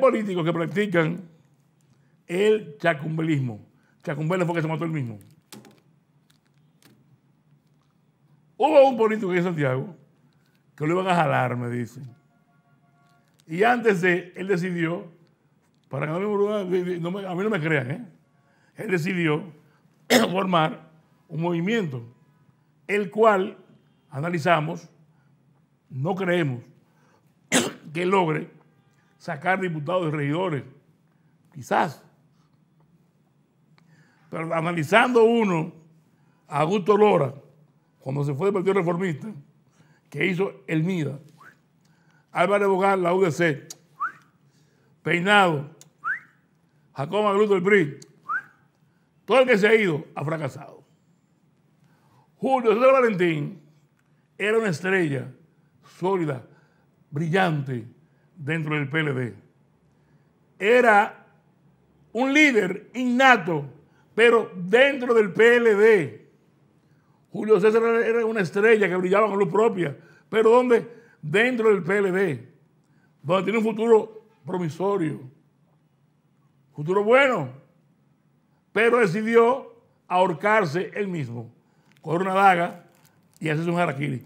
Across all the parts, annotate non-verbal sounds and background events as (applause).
políticos que practican el chacumbelismo. Chacumbel fue que se mató el mismo. Hubo un político aquí en Santiago que lo iban a jalar, me dicen. Y antes de él decidió, para que no me, no a mí no me crean, ¿eh? él decidió (clears throat) formar un movimiento, el cual analizamos, no creemos (clears throat) que logre sacar diputados y regidores, quizás. Pero analizando uno, Augusto Lora, cuando se fue del Partido Reformista, que hizo el MIDA, Álvarez Bogar, la UDC, Peinado, Jacobo Magluto, del PRI, todo el que se ha ido ha fracasado. Julio César Valentín era una estrella sólida, brillante, dentro del PLD. Era un líder innato, pero dentro del PLD. Julio César era una estrella que brillaba con luz propia, pero ¿dónde? Dentro del PLD, donde tiene un futuro promisorio, futuro bueno, pero decidió ahorcarse él mismo, coger una daga y hacerse un Jaraquiri.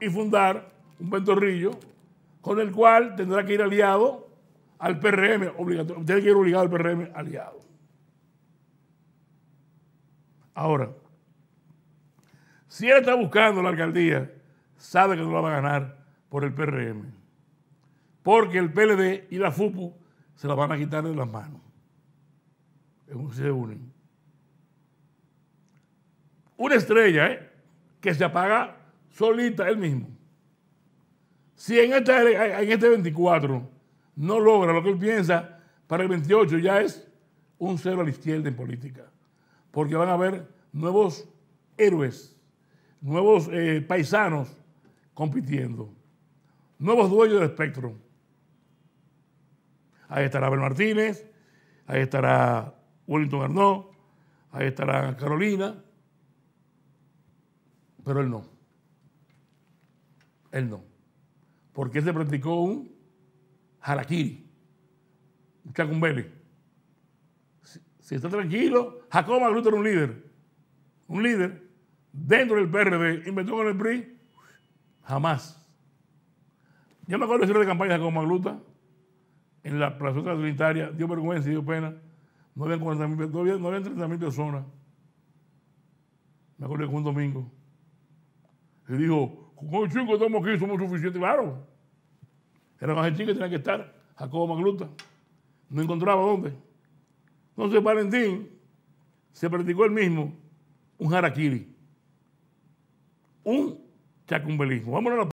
y fundar un ventorrillo con el cual tendrá que ir aliado al PRM, obligatorio, tiene que ir obligado al PRM aliado. Ahora, si él está buscando la alcaldía, sabe que no la va a ganar por el PRM, porque el PLD y la FUPU se la van a quitar de las manos. Se unen. Una estrella ¿eh? que se apaga solita él mismo. Si en, este 24 no logra lo que él piensa, para el 28 ya es un cero a la izquierda en política. Porque van a haber nuevos héroes, nuevos eh, paisanos compitiendo, nuevos dueños del espectro. Ahí estará Abel Martínez, ahí estará Wellington Arnaud, ahí estará Carolina, pero él no. Él no porque qué se practicó un harakiri, un chacumbele. Si, si, está tranquilo, Jacob Magluta era un líder, un líder dentro del PRD, inventó con el PRI, jamás. Yo me acuerdo de de campaña de Jacob Magluta en la plaza Trinitaria. dio vergüenza y dio pena. No habían, 40, no personas. Me acuerdo que fue un domingo. Y dijo, con el chico estamos aquí, somos suficientes. Claro. Era más que tenía que estar. Jacobo Magluta. No encontraba dónde. Entonces Valentín se practicó el mismo un harakiri. Un chacumbelismo. Vámonos a la